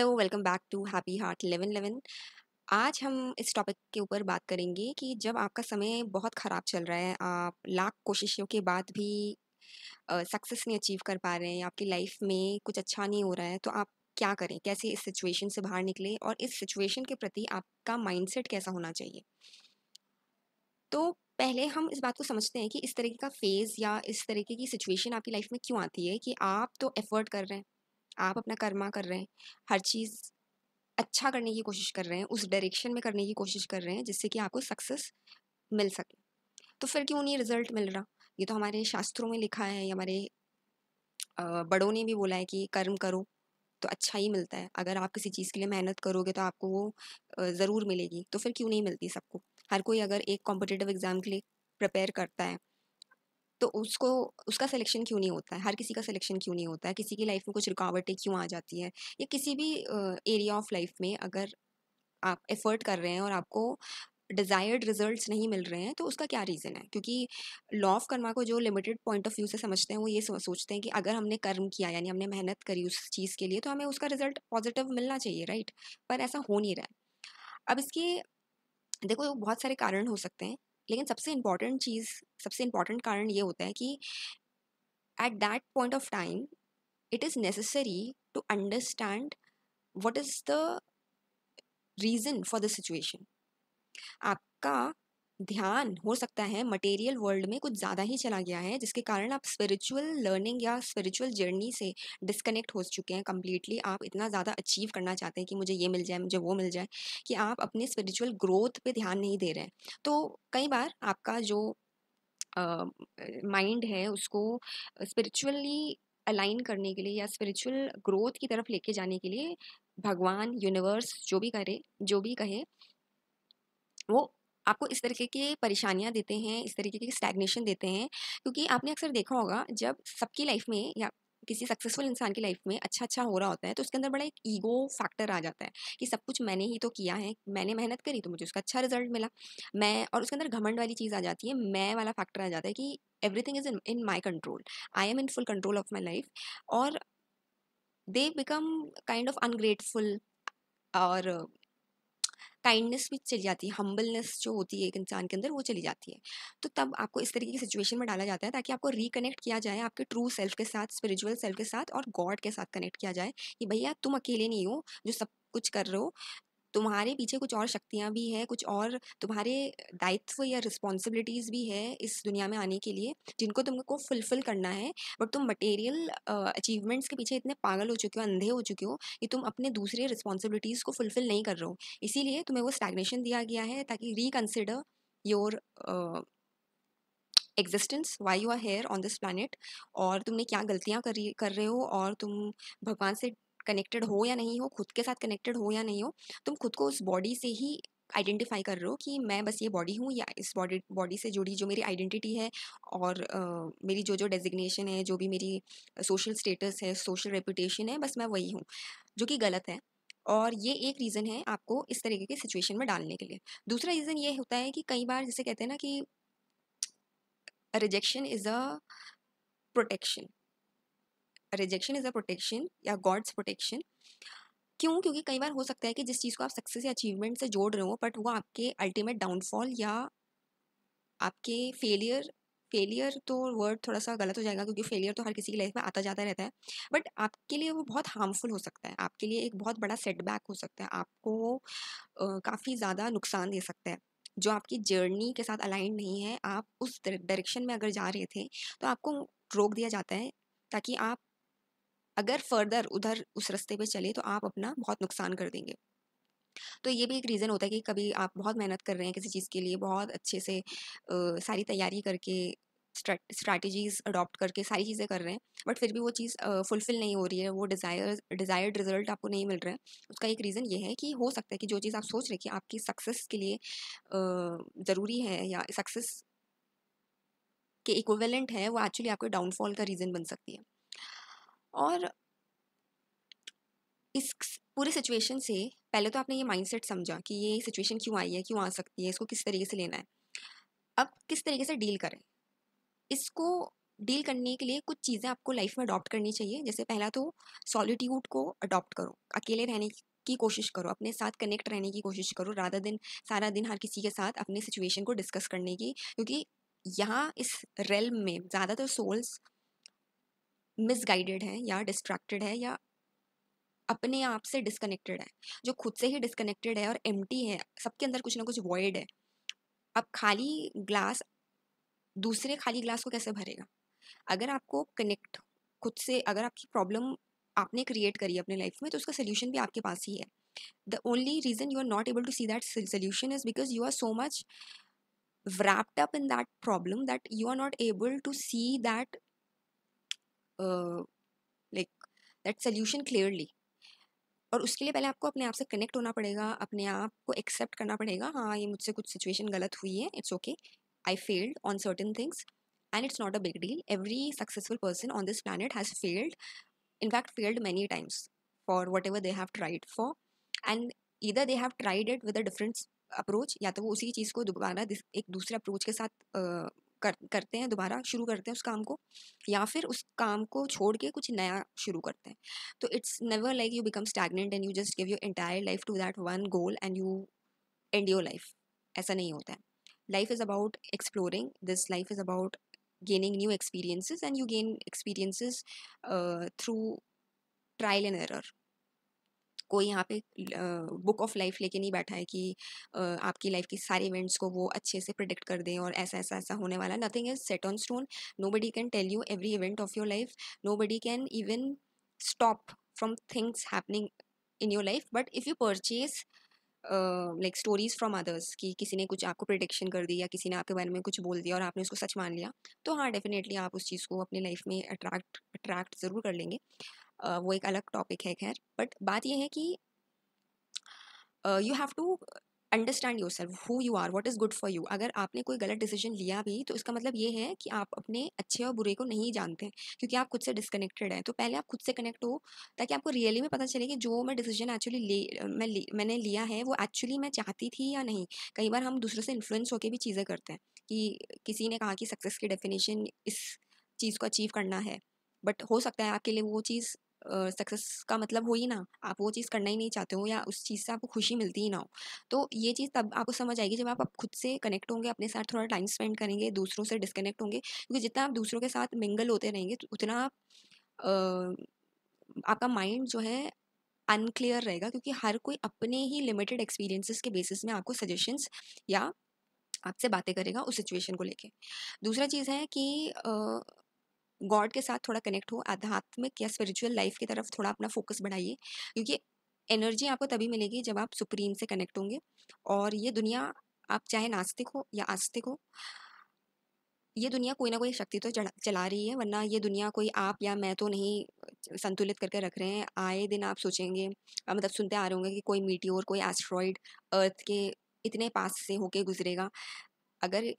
hello welcome back to happy heart eleven eleven आज हम इस टॉपिक के ऊपर बात करेंगे कि जब आपका समय बहुत ख़राब चल रहा है आप लाख कोशिशों के बाद भी सक्सेस नहीं अचीव कर पा रहे हैं आपकी लाइफ में कुछ अच्छा नहीं हो रहा है तो आप क्या करें कैसे इस सिचुएशन से बाहर निकलें और इस सिचुएशन के प्रति आपका माइंडसेट कैसा होना चाहिए तो पहले हम इस बात को समझते हैं कि इस तरीके का फेज़ या इस तरीके की सिचुएशन आपकी लाइफ में क्यों आती है कि आप तो एफर्ट कर रहे हैं आप अपना कर्मा कर रहे हैं हर चीज़ अच्छा करने की कोशिश कर रहे हैं उस डायरेक्शन में करने की कोशिश कर रहे हैं जिससे कि आपको सक्सेस मिल सके तो फिर क्यों नहीं रिजल्ट मिल रहा ये तो हमारे शास्त्रों में लिखा है हमारे बड़ों ने भी बोला है कि कर्म करो तो अच्छा ही मिलता है अगर आप किसी चीज़ के लिए मेहनत करोगे तो आपको वो ज़रूर मिलेगी तो फिर क्यों नहीं मिलती सबको हर कोई अगर एक कॉम्पिटेटिव एग्ज़ाम के लिए प्रिपेयर करता है तो उसको उसका सिलेक्शन क्यों नहीं होता है हर किसी का सिलेक्शन क्यों नहीं होता है किसी की लाइफ में कुछ रुकावटें क्यों आ जाती हैं या किसी भी एरिया ऑफ लाइफ में अगर आप एफर्ट कर रहे हैं और आपको डिज़ायर्ड रिजल्ट्स नहीं मिल रहे हैं तो उसका क्या रीज़न है क्योंकि लॉ ऑफ कर्मा को जो लिमिटेड पॉइंट ऑफ व्यू से समझते हैं वो ये सोचते हैं कि अगर हमने कर्म किया यानी हमने मेहनत करी उस चीज़ के लिए तो हमें उसका रिजल्ट पॉजिटिव मिलना चाहिए राइट पर ऐसा हो नहीं रहा है अब इसके देखो बहुत सारे कारण हो सकते हैं लेकिन सबसे इम्पॉर्टेंट चीज़ सबसे इम्पॉर्टेंट कारण ये होता है कि at that point of time it is necessary to understand what is the reason for the situation आपका ध्यान हो सकता है मटेरियल वर्ल्ड में कुछ ज़्यादा ही चला गया है जिसके कारण आप स्पिरिचुअल लर्निंग या स्पिरिचुअल जर्नी से डिस्कनेक्ट हो चुके हैं कम्प्लीटली आप इतना ज़्यादा अचीव करना चाहते हैं कि मुझे ये मिल जाए मुझे वो मिल जाए कि आप अपने स्पिरिचुअल ग्रोथ पे ध्यान नहीं दे रहे हैं तो कई बार आपका जो माइंड uh, है उसको स्पिरिचुअली अलाइन करने के लिए या स्पिरिचुअल ग्रोथ की तरफ लेके जाने के लिए भगवान यूनिवर्स जो भी करे जो भी कहे वो आपको इस तरीके की परेशानियाँ देते हैं इस तरीके की स्टैगनेशन देते हैं क्योंकि आपने अक्सर देखा होगा जब सबकी लाइफ में या किसी सक्सेसफुल इंसान की लाइफ में अच्छा अच्छा हो रहा होता है तो उसके अंदर बड़ा एक ईगो फैक्टर आ जाता है कि सब कुछ मैंने ही तो किया है मैंने मेहनत करी तो मुझे उसका अच्छा रिजल्ट मिला मैं और उसके अंदर घमंड वाली चीज़ आ जाती है मैं वाला फैक्टर आ जाता है कि everything is in in my control I am in full control of my life और they become kind of ungrateful और काइंडनेस भी चली जाती है हम्बलनेस जो होती है एक इंसान के अंदर वो चली जाती है तो तब आपको इस तरीके की सिचुएशन में डाला जाता है ताकि आपको रिकनेक्ट किया जाए आपके ट्रू सेल्फ के साथ स्पिरिचुअल सेल्फ के साथ और गॉड के साथ कनेक्ट किया जाए कि भैया तुम अकेले नहीं हो जो सब कुछ कर रहे हो तुम्हारे पीछे कुछ और शक्तियाँ भी हैं कुछ और तुम्हारे दायित्व या रिस्पॉन्सिबिलिटीज़ भी है इस दुनिया में आने के लिए जिनको तुमको फुलफ़िल करना है बट तुम मटेरियल अचीवमेंट्स के पीछे इतने पागल हो चुके हो अंधे हो चुके हो कि तुम अपने दूसरे रिस्पॉन्सिबिलिटीज़ को फुलफ़िल नहीं कर रहे हो इसीलिए तुम्हें वो स्टैग्नेशन दिया गया है ताकि reconsider your existence why you are here on this planet और तुमने क्या गलतियाँ कर कर रहे हो और तुम भगवान से कनेक्टेड हो या नहीं हो खुद के साथ कनेक्टेड हो या नहीं हो तुम खुद को उस बॉडी से ही आइडेंटिफाई कर रहे हो कि मैं बस ये बॉडी हूँ या इस बॉडी बॉडी से जुड़ी जो मेरी आइडेंटिटी है और uh, मेरी जो जो डेजिग्नेशन है जो भी मेरी सोशल स्टेटस है सोशल रेपुटेशन है बस मैं वही हूँ जो कि गलत है और ये एक रीज़न है आपको इस तरीके की सिचुएशन में डालने के लिए दूसरा रीज़न ये होता है कि कई बार जैसे कहते हैं ना कि rejection is a protection rejection is a protection या गॉड्स प्रोटेक्शन क्यों क्योंकि कई बार हो सकता है कि जिस चीज़ को आप सक्सेस या अचीवमेंट से जोड़ रहे हो बट वो आपके अल्टीमेट डाउनफॉल या आपके फेलियर फेलियर तो वर्ड थोड़ा सा गलत हो जाएगा क्योंकि फेलियर तो हर किसी की लाइफ में आता जाता रहता है बट आपके लिए वो बहुत हार्मफुल हो सकता है आपके लिए एक बहुत बड़ा सेटबैक हो सकता है आपको काफ़ी ज़्यादा नुकसान दे सकता है जो आपकी जर्नी के साथ अलाइन नहीं है आप उस डायरेक्शन में अगर जा रहे थे तो आपको रोक दिया जाता है ताकि आप अगर फर्दर उधर उस रास्ते पे चले तो आप अपना बहुत नुकसान कर देंगे तो ये भी एक रीज़न होता है कि कभी आप बहुत मेहनत कर रहे हैं किसी चीज़ के लिए बहुत अच्छे से आ, सारी तैयारी करके स्ट्रैटेजीज अडॉप्ट करके सारी चीज़ें कर रहे हैं बट फिर भी वो चीज़ फुलफ़िल नहीं हो रही है वो डिज़ायर डिज़ायर्ड रिजल्ट आपको नहीं मिल रहा है उसका एक रीज़न ये है कि हो सकता है कि जो चीज़ आप सोच रहे कि आपकी सक्सेस के लिए ज़रूरी है या सक्सेस के इक्वलेंट है वो एक्चुअली आपके डाउनफॉल का रीज़न बन सकती है और इस पूरे सिचुएशन से पहले तो आपने ये माइंडसेट समझा कि ये सिचुएशन क्यों आई है क्यों आ सकती है इसको किस तरीके से लेना है अब किस तरीके से डील करें इसको डील करने के लिए कुछ चीज़ें आपको लाइफ में अडॉप्ट करनी चाहिए जैसे पहला तो सॉलिट्यूड को अडॉप्ट करो अकेले रहने की कोशिश करो अपने साथ कनेक्ट रहने की कोशिश करो राधा दिन सारा दिन हर किसी के साथ अपने सिचुएशन को डिस्कस करने की क्योंकि यहाँ इस रेल में ज़्यादातर सोल्स मिसगाइडेड हैं या डिस्ट्रैक्टेड है या अपने आप से डिस्कनेक्टेड है जो खुद से ही डिस्कनेक्टेड है और एम है सबके अंदर कुछ ना कुछ वॉइड है अब खाली ग्लास दूसरे खाली ग्लास को कैसे भरेगा अगर आपको कनेक्ट खुद से अगर आपकी प्रॉब्लम आपने क्रिएट करी अपने लाइफ में तो उसका सोल्यूशन भी आपके पास ही है the only reason you are not able to see that solution is because you are so much wrapped in that problem that you are not able to see that like that solution clearly और उसके लिए पहले आपको अपने आप से connect होना पड़ेगा अपने आप को एक्सेप्ट करना पड़ेगा हाँ ये मुझसे कुछ सिचुएशन गलत हुई है it's okay I failed on certain things and it's not a big deal every successful person on this planet has failed in fact failed many times for whatever they have tried for and either they have tried it with a different approach या तो वो उसी चीज़ को दोबारा एक दूसरे approach के साथ कर करते हैं दोबारा शुरू करते हैं उस काम को या फिर उस काम को छोड़ के कुछ नया शुरू करते हैं तो it's never like you become stagnant and you just give your entire life to that one goal and you end your life ऐसा नहीं होता है life is about exploring this life is about gaining new experiences and you gain experiences through trial and error कोई यहाँ पे book of life लेके नहीं बैठा है कि आपकी लाइफ की सारे इवेंट्स को वो अच्छे से प्रिडिक्ट कर दें और ऐसा ऐसा ऐसा होने वाला nothing is set on stone nobody can tell you every event of your life nobody can even stop from things happening in your life but if you purchase like stories from others कि किसी ने कुछ आपको prediction कर दी या किसी ने आपके बारे में कुछ बोल दिया और आपने उसको सच मान लिया तो हाँ डेफिनेटली आप उस चीज़ को अपनी लाइफ में अट्रैक्ट अट्रैक्ट ज़रूर कर लेंगे वो एक अलग टॉपिक है खैर बट बात यह है कि you have to understand yourself who you are what is good for you अगर आपने कोई गलत डिसीजन लिया भी तो इसका मतलब ये है कि आप अपने अच्छे और बुरे को नहीं जानते क्योंकि आप खुद से डिसकनेक्टेड हैं तो पहले आप खुद से कनेक्ट हो ताकि आपको रियली में पता चले कि जो मैं डिसीजन एक्चुअली ले मैं ले, मैंने लिया है वो एक्चुअली मैं चाहती थी या नहीं कई बार हम दूसरों से इन्फ्लुएंस होकर भी चीज़ें करते हैं कि किसी ने कहा कि सक्सेस की डेफिनेशन इस चीज़ को अचीव करना है बट हो सकता है आपके लिए वो चीज़ सक्सेस का मतलब हो ही ना आप वो चीज़ करना ही नहीं चाहते हो या उस चीज़ से आपको खुशी मिलती ही ना हो तो ये चीज़ तब आपको समझ आएगी जब आप, आप खुद से कनेक्ट होंगे अपने साथ थोड़ा टाइम स्पेंड करेंगे दूसरों से डिसकनेक्ट होंगे क्योंकि जितना आप दूसरों के साथ मिंगल होते रहेंगे तो उतना आप आपका माइंड जो है अनक्लियर रहेगा क्योंकि हर कोई अपने ही लिमिटेड एक्सपीरियंसेस के बेसिस में आपको सजेशंस या आपसे बातें करेगा उस सिचुएशन को लेके दूसरा चीज़ है कि गॉड के साथ थोड़ा कनेक्ट हो आध्यात्मिक या स्पिरिचुअल लाइफ की तरफ थोड़ा अपना फोकस बढ़ाइए क्योंकि एनर्जी आपको तभी मिलेगी जब आप सुप्रीम से कनेक्ट होंगे और ये दुनिया आप चाहे नास्तिक हो या आस्तिक हो ये दुनिया कोई ना कोई शक्ति तो चला रही है वरना ये दुनिया कोई आप या मैं तो नहीं संतुलित करके रख रहे हैं आए दिन आप सोचेंगे मतलब सुनते आ रहे होंगे कि कोई मीटियोर कोई एस्ट्रॉयड अर्थ के इतने पास से होके गुजरेगा अगर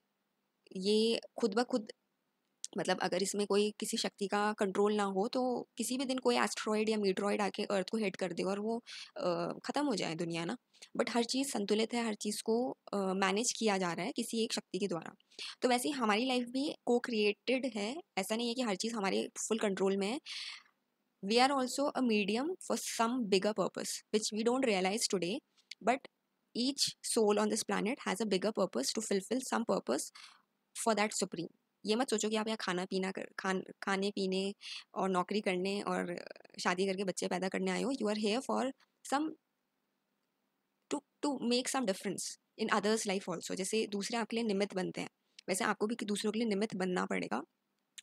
ये खुद ब खुद मतलब अगर इसमें कोई किसी शक्ति का कंट्रोल ना हो तो किसी भी दिन कोई एस्ट्रॉयड या मीट्रॉयड आके अर्थ को हिट कर दे और वो ख़त्म हो जाए दुनिया ना बट हर चीज़ संतुलित है हर चीज़ को मैनेज किया जा रहा है किसी एक शक्ति के द्वारा तो वैसे ही हमारी लाइफ भी को क्रिएटेड है ऐसा नहीं है कि हर चीज़ हमारे फुल कंट्रोल में है we are also a medium for some bigger purpose which we don't realise today but each soul on this planet has a bigger purpose to fulfil some purpose for that supreme ये मत सोचो कि आप यहाँ खाना पीना कर खान खाने पीने और नौकरी करने और शादी करके बच्चे पैदा करने आए हो you are here for some to to make some difference in others life also जैसे दूसरे आपके लिए निमित्त बनते हैं वैसे आपको भी दूसरों के लिए निमित्त बनना पड़ेगा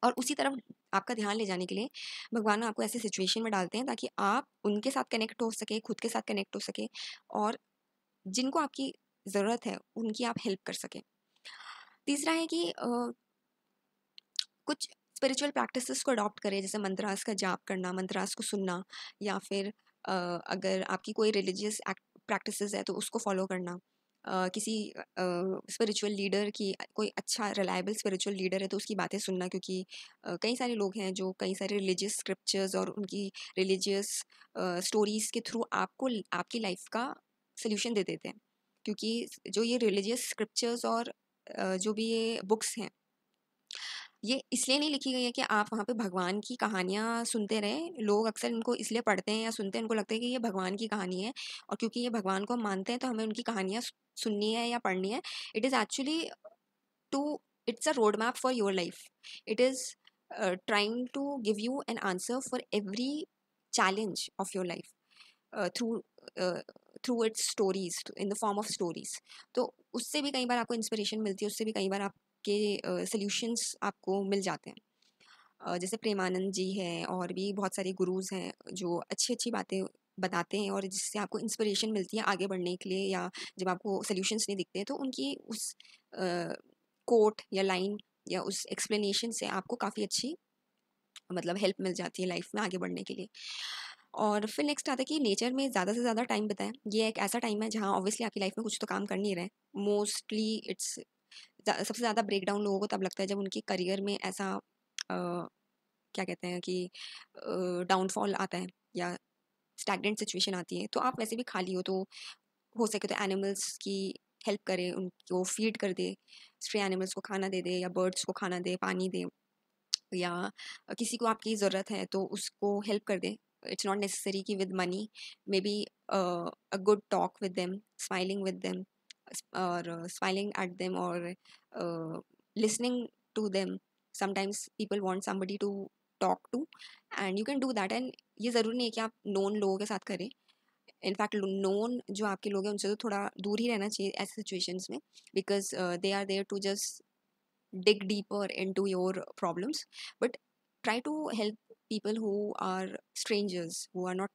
और उसी तरफ आपका ध्यान ले जाने के लिए भगवान आपको ऐसे सिचुएशन में डालते हैं ताकि आप उनके साथ कनेक्ट हो सके खुद के साथ कनेक्ट हो सके और जिनको आपकी ज़रूरत है उनकी आप हेल्प कर सकें तीसरा है कि कुछ स्पिरिचुअल प्रैक्टिसेस को अडॉप्ट करें जैसे मंत्रास का जाप करना मंत्रास को सुनना या फिर uh, अगर आपकी कोई रिलीजियस प्रैक्टिसेस है तो उसको फॉलो करना Uh, किसी स्पिरिचुअल uh, लीडर की कोई अच्छा रिलायबल स्पिरिचुअल लीडर है तो उसकी बातें सुनना क्योंकि uh, कई सारे लोग हैं जो कई सारे रिलीजियस स्क्रिप्चर्स और उनकी रिलीजियस स्टोरीज़ के थ्रू आपको आपकी लाइफ का सल्यूशन दे देते हैं क्योंकि जो ये रिलीजियस स्क्रिप्चर्स और जो भी ये बुक्स हैं ये इसलिए नहीं लिखी गई है कि आप वहाँ पे भगवान की कहानियाँ सुनते रहें लोग अक्सर इनको इसलिए पढ़ते हैं या सुनते हैं उनको लगता है कि ये भगवान की कहानी है और क्योंकि ये भगवान को हम मानते हैं तो हमें उनकी कहानियाँ सुननी है या पढ़नी है it is actually to it's a road map for your life it is trying to give you an answer for every challenge of your life through through its stories in the form of stories तो उससे भी कई बार आपको inspiration मिलती है उससे भी कई बार आप इसके सॉल्यूशंस आपको मिल जाते हैं जैसे प्रेमानंद जी हैं और भी बहुत सारे गुरुज़ हैं जो अच्छी अच्छी बातें बताते हैं और जिससे आपको इंस्पिरेशन मिलती है आगे बढ़ने के लिए या जब आपको सोल्यूशंस नहीं दिखते तो उनकी उस कोट या लाइन या उस एक्सप्लेनेशन से आपको काफ़ी अच्छी मतलब हेल्प मिल जाती है लाइफ में आगे बढ़ने के लिए और फिर नेक्स्ट आता है कि नेचर में ज़्यादा से ज़्यादा टाइम बताएं ये एक ऐसा टाइम है जहाँ ऑब्वियसली आपकी लाइफ में कुछ तो काम कर नहीं रहे मोस्टली इट्स सबसे ज़्यादा ब्रेक डाउन लोगों को तब लगता है जब उनके करियर में ऐसा आ, क्या कहते हैं कि डाउनफॉल आता है या स्टैगनेंट सिचुएशन आती है तो आप वैसे भी खाली हो तो हो सके तो एनिमल्स की हेल्प करें उनको फीड कर दे स्ट्रे एनिमल्स को खाना दे दे या बर्ड्स को खाना दे पानी दे या किसी को आपकी ज़रूरत है तो उसको हेल्प कर दे इट्स नॉट नेसेसरी कि with money maybe a good talk with them smiling with them or uh, smiling at them or uh, listening to them sometimes people want somebody to talk to and you can do that and ये ज़रूरी नहीं है कि आप known लोगों known साथ करें known known जो आपके लोग हैं उनसे तो थोड़ा दूर ही रहना चाहिए situations सिचुएशंस में because they are there dig deeper into your problems but try to help people who are strangers who are not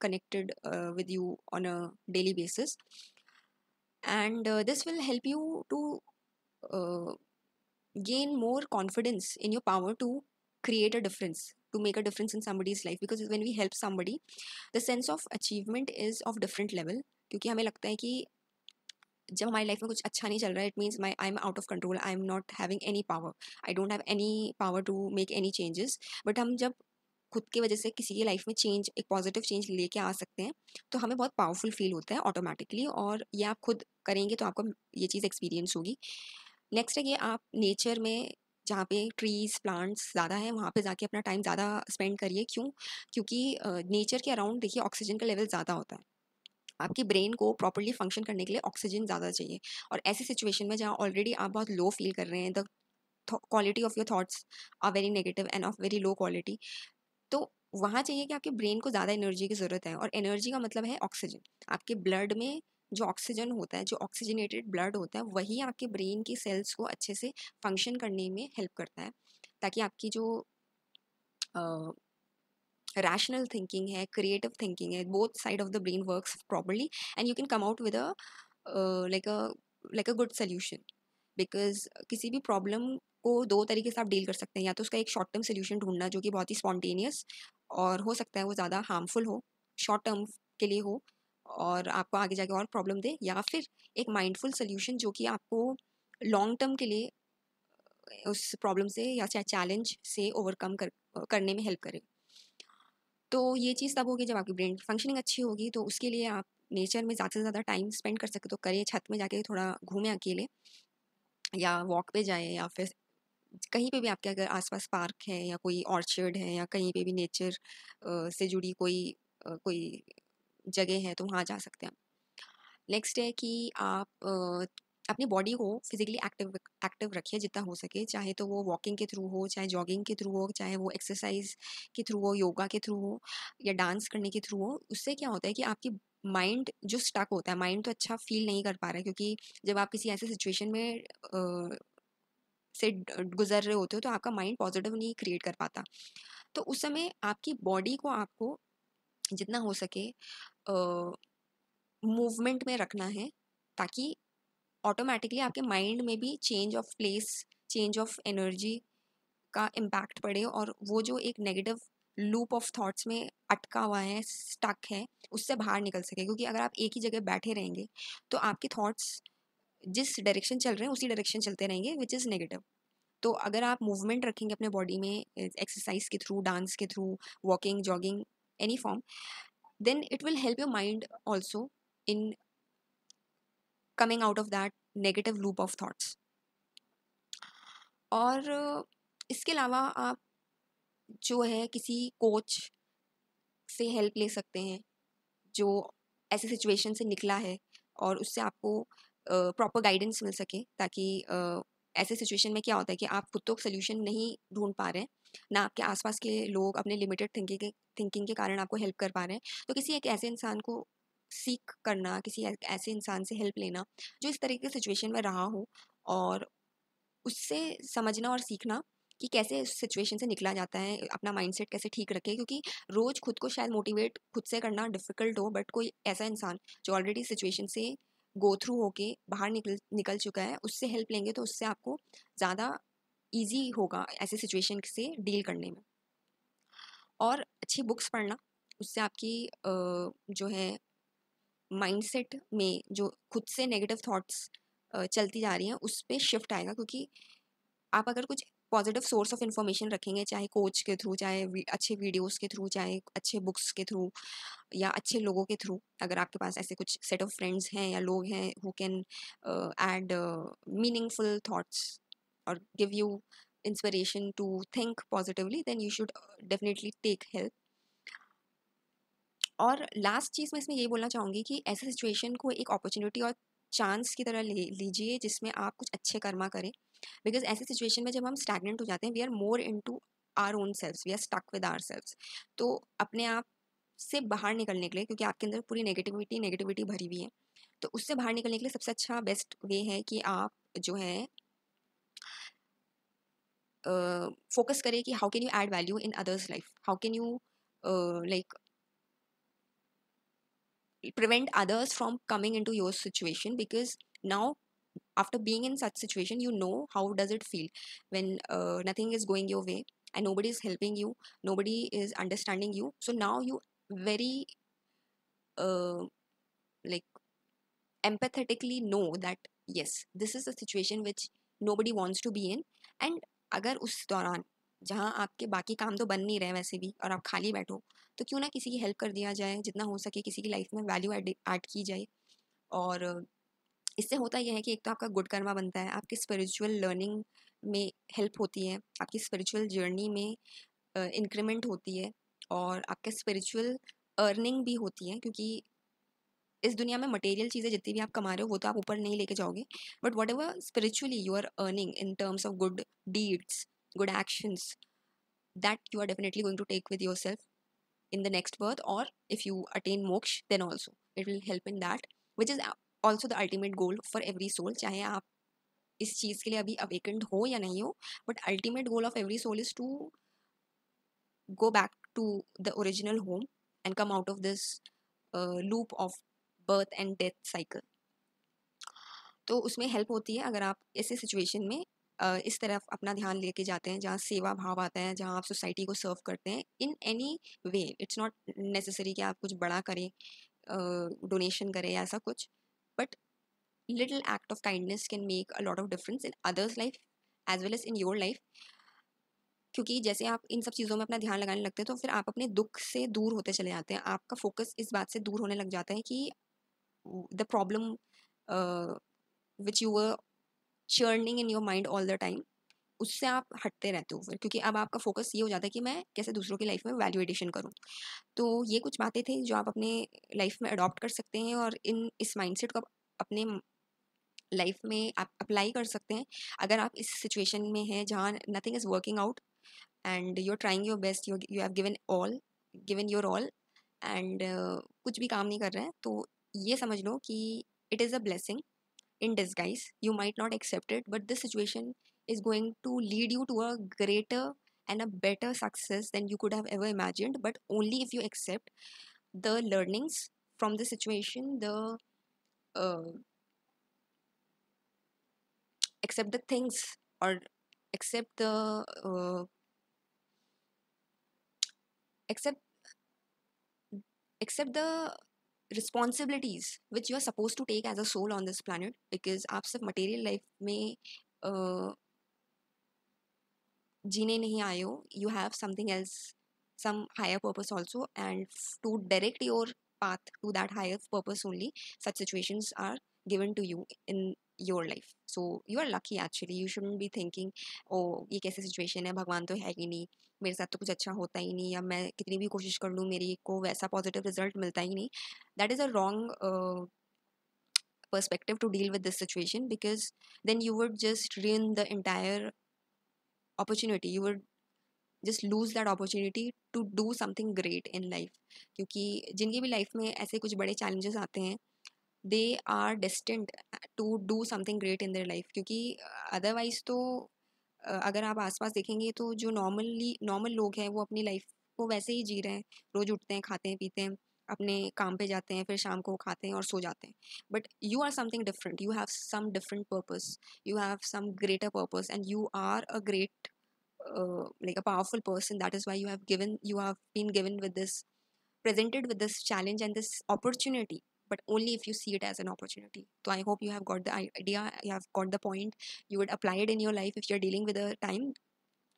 connected uh, with you on a daily basis and uh, this will help you to uh, gain more confidence in your power to create a difference to make a difference in somebody's life because when we help somebody the sense of achievement is of different level क्योंकि हमें लगता है कि जब हमारी life में कुछ अच्छा नहीं चल रहा है it means my I am out of control I am not having any power I don't have any power to make any changes but हम जब खुद की वजह से किसी की लाइफ में चेंज एक पॉजिटिव चेंज लेके आ सकते हैं तो हमें बहुत पावरफुल फील होता है ऑटोमेटिकली और ये आप खुद करेंगे तो आपको ये चीज़ एक्सपीरियंस होगी नेक्स्ट है ये आप नेचर में जहाँ पे ट्रीज़ प्लांट्स ज़्यादा है वहाँ पे जाके अपना टाइम ज़्यादा स्पेंड करिए क्यों क्योंकि नेचर के अराउंड देखिए ऑक्सीजन का लेवल ज़्यादा होता है आपकी ब्रेन को प्रॉपरली फंक्शन करने के लिए ऑक्सीजन ज़्यादा चाहिए और ऐसी सिचुएशन में जहाँ ऑलरेडी आप बहुत लो फील कर रहे हैं the quality of your thoughts are very negative and of very low quality तो वहाँ चाहिए कि आपके ब्रेन को ज़्यादा एनर्जी की ज़रूरत है और एनर्जी का मतलब है ऑक्सीजन आपके ब्लड में जो ऑक्सीजन होता है जो ऑक्सीजनेटेड ब्लड होता है वही आपके ब्रेन की सेल्स को अच्छे से फंक्शन करने में हेल्प करता है ताकि आपकी जो रैशनल थिंकिंग है क्रिएटिव थिंकिंग है both side of the brain works properly and you can come out with a like a like a good solution because किसी भी प्रॉब्लम को दो तरीके से आप डील कर सकते हैं या तो उसका एक शॉर्ट टर्म सोल्यूशन ढूंढना जो कि बहुत ही स्पॉन्टेनियस और हो सकता है वो ज़्यादा हार्मफुल हो शॉर्ट टर्म के लिए हो और आपको आगे जाके और प्रॉब्लम दे या फिर एक माइंडफुल सोल्यूशन जो कि आपको लॉन्ग टर्म के लिए उस प्रॉब्लम से या चाहे चैलेंज से ओवरकम कर करने में हेल्प करे तो ये चीज़ तब होगी जब आपकी ब्रेन फंक्शनिंग अच्छी होगी तो उसके लिए आप नेचर में ज़्यादा से ज़्यादा टाइम स्पेंड कर सके तो करें छत में जाके थोड़ा घूमें अकेले या वॉक पे जाए या फिर कहीं पे भी आपके अगर आसपास पार्क है या कोई ऑर्चर्ड है या कहीं पे भी नेचर से जुड़ी कोई कोई जगह है तो वहाँ जा सकते हैं नेक्स्ट है कि आप अपनी बॉडी को फिजिकली एक्टिव एक्टिव रखिए जितना हो सके चाहे तो वो वॉकिंग के थ्रू हो चाहे जॉगिंग के थ्रू हो चाहे वो एक्सरसाइज के थ्रू हो योगा के थ्रू हो या डांस करने के थ्रू हो उससे क्या होता है कि आपकी माइंड जो स्टक होता है माइंड तो अच्छा फील नहीं कर पा रहा है क्योंकि जब आप किसी ऐसे सिचुएशन में से गुजर रहे होते हो तो आपका माइंड पॉजिटिव नहीं क्रिएट कर पाता तो उस समय आपकी बॉडी को आपको जितना हो सके मूवमेंट में रखना है ताकि ऑटोमेटिकली आपके माइंड में भी change of place change of energy का इम्पैक्ट पड़े और वो जो एक नेगेटिव लूप ऑफ थॉट्स में अटका हुआ है स्टक है उससे बाहर निकल सके क्योंकि अगर आप एक ही जगह बैठे रहेंगे तो आपके थॉट्स जिस डायरेक्शन चल रहे हैं उसी डायरेक्शन चलते रहेंगे विच इज़ नेगेटिव तो अगर आप मूवमेंट रखेंगे अपने बॉडी में एक्सरसाइज के थ्रू डांस के through walking jogging any form then it will help your mind also in coming out of that negative loop of thoughts और इसके अलावा आप जो है किसी कोच से हेल्प ले सकते हैं जो ऐसे सिचुएशन से निकला है और उससे आपको प्रॉपर गाइडेंस मिल सके ताकि ऐसे सिचुएशन में क्या होता है कि आप खुद तो सोल्यूशन नहीं ढूंढ पा रहे हैं ना आपके आसपास के लोग अपने लिमिटेड थिंकिंग के थिंकिंग के कारण आपको हेल्प कर पा रहे हैं तो किसी एक ऐसे इंसान को सीख करना किसी ऐसे इंसान से हेल्प लेना जो इस तरीके के सिचुएशन में रहा हो और उससे समझना और सीखना कि कैसे इस सिचुएशन से निकला जाता है अपना माइंडसेट कैसे ठीक रखे क्योंकि रोज़ खुद को शायद मोटिवेट खुद से करना डिफ़िकल्ट हो बट कोई ऐसा इंसान जो ऑलरेडी सिचुएशन से गो थ्रू होके बाहर निकल निकल चुका है उससे हेल्प लेंगे तो उससे आपको ज़्यादा ईजी होगा ऐसे सिचुएशन से डील करने में और अच्छी बुक्स पढ़ना उससे आपकी जो है माइंडसेट में जो खुद से नेगेटिव थॉट्स चलती जा रही हैं उस पर शिफ्ट आएगा क्योंकि आप अगर कुछ पॉजिटिव सोर्स ऑफ इन्फॉर्मेशन रखेंगे चाहे कोच के थ्रू चाहे अच्छे वीडियोस के थ्रू चाहे अच्छे बुक्स के थ्रू या अच्छे लोगों के थ्रू अगर आपके पास ऐसे कुछ सेट ऑफ फ्रेंड्स हैं या लोग हैं who can add meaningful thoughts और give you inspiration to think positively then you should definitely take help और लास्ट चीज़ मैं इसमें ये बोलना चाहूँगी कि ऐसे सिचुएशन को एक अपॉर्चुनिटी और चांस की तरह ले लीजिए जिसमें आप कुछ अच्छे कर्मा करें बिकॉज ऐसे सिचुएशन में जब हम स्टैगनेंट हो जाते हैं we are more into our own self we are stuck with our self तो अपने आप से बाहर निकलने के लिए क्योंकि आपके अंदर पूरी नेगेटिविटी नेगेटिविटी भरी हुई है तो उससे बाहर निकलने के लिए सबसे अच्छा बेस्ट वे है कि आप जो है फोकस uh, करें कि how can you add value in others life how can you like prevent others from coming into your situation because now after being in such situation you know how does it feel when uh, nothing is going your way and nobody is helping you nobody is understanding you so now you very uh, like empathetically know that yes this is a situation which nobody wants to be in and अगर उस दौरान जहाँ आपके बाकी काम तो बन नहीं रहे वैसे भी और आप खाली बैठो तो क्यों ना किसी की हेल्प कर दिया जाए जितना हो सके किसी की लाइफ में वैल्यू ऐड की जाए और इससे होता यह है कि एक तो आपका गुड कर्मा बनता है आपकी स्पिरिचुअल लर्निंग में हेल्प होती है आपकी स्पिरिचुअल जर्नी में इंक्रीमेंट होती है और आपके स्पिरिचुअल अर्निंग भी होती है क्योंकि इस दुनिया में मटेरियल चीज़ें जितनी भी आप कमा रहे हो वो तो आप ऊपर नहीं लेके जाओगे but whatever spiritually you are earning in terms of good deeds good actions that you are definitely going to take with yourself in the next birth और if you attain moksha then also it will help in that which is also the ultimate goal for every soul चाहे आप इस चीज़ के लिए अभी awakened हो या नहीं हो but ultimate goal of every soul is to go back to the original home and come out of this loop of birth and death cycle तो उसमें हेल्प होती है अगर आप ऐसे सिचुएशन में uh, इस तरफ अपना ध्यान लेके जाते हैं जहाँ सेवा भाव आता है जहाँ आप सोसाइटी को सर्व करते हैं in any way it's not necessary कि आप कुछ बड़ा करें डोनेशन uh, करें ऐसा कुछ but little act of kindness can make a lot of difference in others life as well as in your life क्योंकि जैसे आप इन सब चीज़ों में अपना ध्यान लगाने लगते हैं तो फिर आप अपने दुख से दूर होते चले जाते हैं आपका फोकस इस बात से दूर होने लग जाता है कि the problem which you were churning in your mind all the time उससे आप हटते रहते हो फिर क्योंकि अब आपका फोकस ये हो जाता है कि मैं कैसे दूसरों की लाइफ में वैल्यू एडिशन करूँ तो ये कुछ बातें थी जो आप अपने लाइफ में अडॉप्ट कर सकते हैं और इन इस माइंडसेट को अपने लाइफ में आप अप्लाई कर सकते हैं अगर आप इस सिचुएशन में हैं जहाँ nothing is working out and you are trying your best you have given all given your all and कुछ भी काम नहीं कर रहे हैं तो ये समझ लो कि it is a blessing in disguise you might not accept but this situation is going to lead you to a greater and a better success than you could have ever imagined but only if you accept the learnings from the situation the uh, accept the things or accept the uh, accept accept the responsibilities which you are supposed to take as a soul on this planet because आप material life may uh, जीने नहीं आए हो you have something else some higher purpose also and to direct your path to that higher purpose only such situation are given to you in your life so you are lucky actually you should be thinking oh ये कैसी situation है भगवान तो है ही नहीं मेरे साथ तो कुछ अच्छा होता ही नहीं या मैं कितनी भी कोशिश कर लूँ मेरी को वैसा पॉजिटिव रिजल्ट मिलता ही नहीं that is a wrong perspective to deal with this situation because then you would just ruin the entire opportunity you would just lose that opportunity to do something great in life क्योंकि जिनकी भी life में ऐसे कुछ बड़े challenges आते हैं they are destined to do something great in their life क्योंकि अदरवाइज़ तो अगर आप आसपास देखेंगे तो जो नॉर्मली नॉर्मल लोग हैं वो अपनी लाइफ को वैसे ही जी रहे हैं रोज़ उठते हैं खाते हैं पीते हैं अपने काम पे जाते हैं फिर शाम को खाते हैं और सो जाते हैं but you are something different you have some different purpose you have some greater purpose and you are a great like a powerful person that is why you have given you have been given with this presented with this challenge and this opportunity but only if you see it as an opportunity तो I hope you have got the idea you have got the point you would applied in your life if you are dealing with a time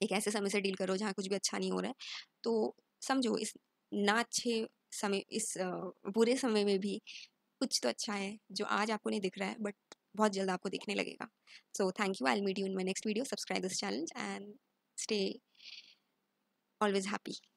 एक ऐसे समय से deal करो जहाँ कुछ भी अच्छा नहीं हो रहा है तो समझो इस ना अच्छे समय इस बुरे समय में भी कुछ तो अच्छा है जो आज आपको नहीं दिख रहा है बट बहुत जल्द आपको दिखने लगेगा so thank you I meet you in my next video subscribe this channel and stay always happy